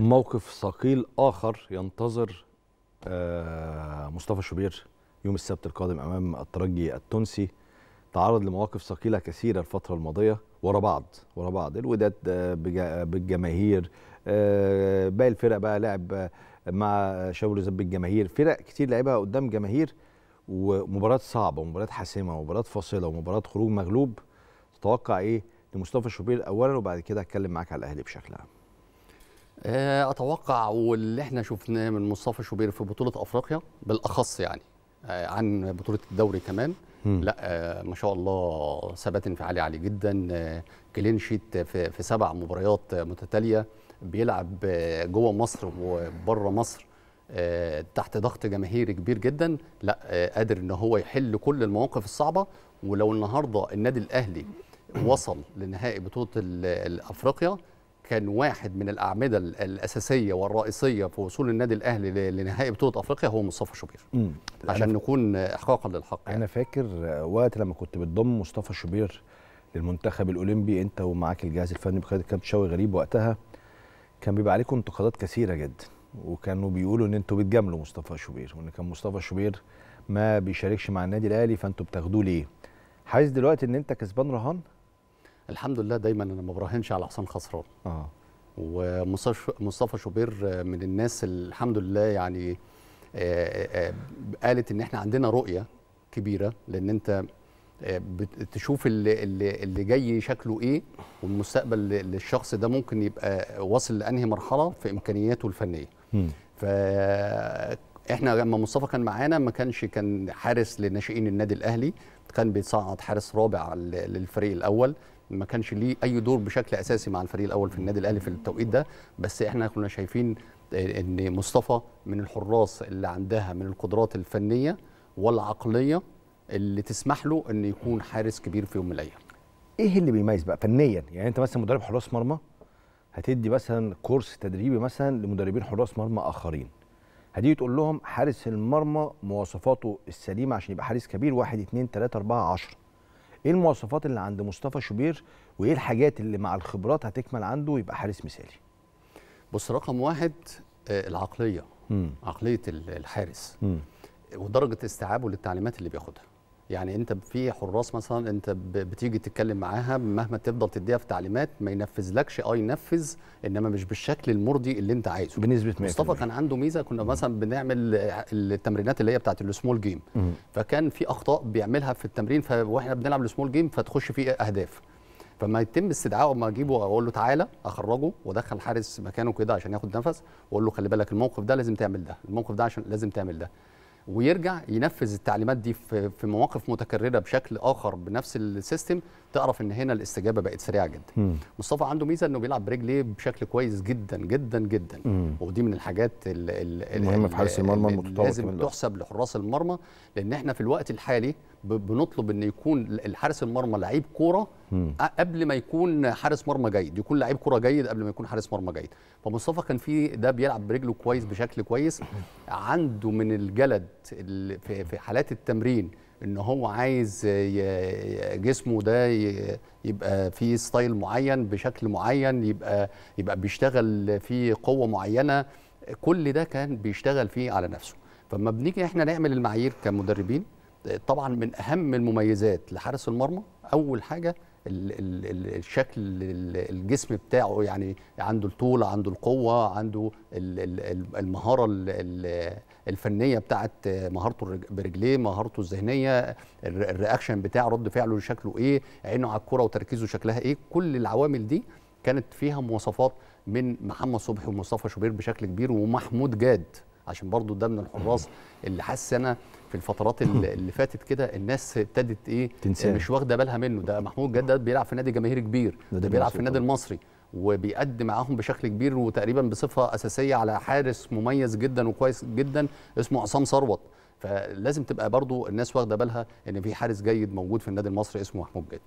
موقف ثقيل اخر ينتظر آه، مصطفى شوبير يوم السبت القادم امام الترجي التونسي تعرض لمواقف ثقيله كثيره الفتره الماضيه ورا بعض ورا بعض الوداد آه، آه، بالجماهير باقي الفرق بقى لعب مع شاور زب بالجماهير فرق كتير لعبها قدام جماهير ومباراه صعبه ومباراه حاسمه ومباراه فاصله ومباراه خروج مغلوب تتوقع ايه لمصطفى شوبير اولا وبعد كده هتكلم معاك على الاهلي بشكل عام آه، اتوقع واللي احنا شفناه من مصطفى شوبير في بطوله افريقيا بالاخص يعني آه، عن بطوله الدوري كمان م. لا آه، ما شاء الله ثبات انفعالي عالي جدا كلين شيت في, في سبع مباريات متتاليه بيلعب جوه مصر وبره مصر تحت ضغط جماهيري كبير جدا لا قادر ان هو يحل كل المواقف الصعبه ولو النهارده النادي الاهلي وصل لنهائي بطوله افريقيا كان واحد من الاعمده الاساسيه والرئيسيه في وصول النادي الاهلي لنهائي بطوله افريقيا هو مصطفى شوبير عشان عشان نكون احقاقا للحق يعني. انا فاكر وقت لما كنت بتضم مصطفى شوبير للمنتخب الاولمبي انت ومعاك الجهاز الفني بقياده الكابتن شوقي غريب وقتها كان بيبقى عليكم انتقادات كثيره جدا وكانوا بيقولوا ان انتوا بتجاملوا مصطفى شوبير وان كان مصطفى شوبير ما بيشاركش مع النادي الاهلي فانتوا بتاخدوه ليه؟ حاسس دلوقتي ان انت كسبان رهان الحمد لله دايما انا ما براهنش على حسام خسران اه ومصطفى شوبير من الناس الحمد لله يعني آه، آه، آه، قالت ان احنا عندنا رؤيه كبيره لان انت بتشوف اللي, اللي جاي شكله ايه والمستقبل للشخص ده ممكن يبقى واصل لانهي مرحله في امكانياته الفنيه احنا لما مصطفى كان معانا ما كانش كان حارس لناشئين النادي الاهلي كان بيصعد حارس رابع للفريق الاول ما كانش ليه اي دور بشكل اساسي مع الفريق الاول في النادي الاهلي في التوقيت ده بس احنا كنا شايفين آه، ان مصطفى من الحراس اللي عندها من القدرات الفنيه والعقليه اللي تسمح له ان يكون حارس كبير في يوم من الايام ايه اللي بيميز بقى فنيا يعني انت مثلا مدرب حراس مرمى هتدي مثلا كورس تدريبي مثلا لمدربين حراس مرمى اخرين هتيجي تقول لهم حارس المرمى مواصفاته السليمه عشان يبقى حارس كبير 1 2 3 4 10 ايه المواصفات اللي عند مصطفى شوبير وايه الحاجات اللي مع الخبرات هتكمل عنده ويبقى حارس مثالي بص رقم واحد آه، العقليه مم. عقليه الحارس مم. ودرجه استيعابه للتعليمات اللي بياخدها يعني انت في حراس مثلا انت بتيجي تتكلم معاها مهما تفضل تديها في تعليمات ما ينفذلكش اه ينفذ انما مش بالشكل المرضي اللي انت عايزه بنسبه 100% مصطفى كان عنده ميزه كنا مثلا بنعمل التمرينات اللي هي بتاعت السمول جيم فكان في اخطاء بيعملها في التمرين واحنا بنلعب السمول جيم فتخش فيه اهداف فما يتم استدعائه اما اجيبه واقول له تعالى اخرجه وادخل حارس مكانه كده عشان ياخد نفس واقول له خلي بالك الموقف ده لازم تعمل ده الموقف ده عشان لازم تعمل ده ويرجع ينفذ التعليمات دي في مواقف متكرره بشكل اخر بنفس السيستم تعرف ان هنا الاستجابه بقت سريعه جدا مم. مصطفى عنده ميزه انه بيلعب برجليه بشكل كويس جدا جدا جدا مم. ودي من الحاجات المهمه في حارس المرمى المتطور لازم تحسب لحراس المرمى لان احنا في الوقت الحالي بنطلب ان يكون الحارس المرمى لعيب كوره قبل ما يكون حارس مرمى جيد يكون لعيب كره جيد قبل ما يكون حارس مرمى جيد فمصطفى كان في ده بيلعب برجله كويس بشكل كويس عنده من الجلد في حالات التمرين ان هو عايز جسمه ده يبقى فيه ستايل معين بشكل معين يبقى يبقى بيشتغل فيه قوه معينه كل ده كان بيشتغل فيه على نفسه فلما بنيجي احنا نعمل المعايير كمدربين طبعا من اهم المميزات لحارس المرمى اول حاجه الشكل الجسم بتاعه يعني عنده الطول عنده القوه عنده المهاره الفنيه بتاعت مهارته برجليه مهارته الذهنيه الرياكشن بتاعه رد فعله شكله ايه عينه على الكره وتركيزه شكلها ايه كل العوامل دي كانت فيها مواصفات من محمد صبحي ومصطفى شوبير بشكل كبير ومحمود جاد عشان برضو ده من الحراس اللي حاسس انا في الفترات اللي فاتت كده الناس ابتدت ايه تنسي. مش واخده بالها منه ده محمود ده بيلعب في نادي جماهيري كبير ده, ده بيلعب في النادي المصري وبيأدي معاهم بشكل كبير وتقريبا بصفه اساسيه على حارس مميز جدا وكويس جدا اسمه عصام ثروت فلازم تبقى برضو الناس واخده بالها ان في حارس جيد موجود في النادي المصري اسمه محمود جد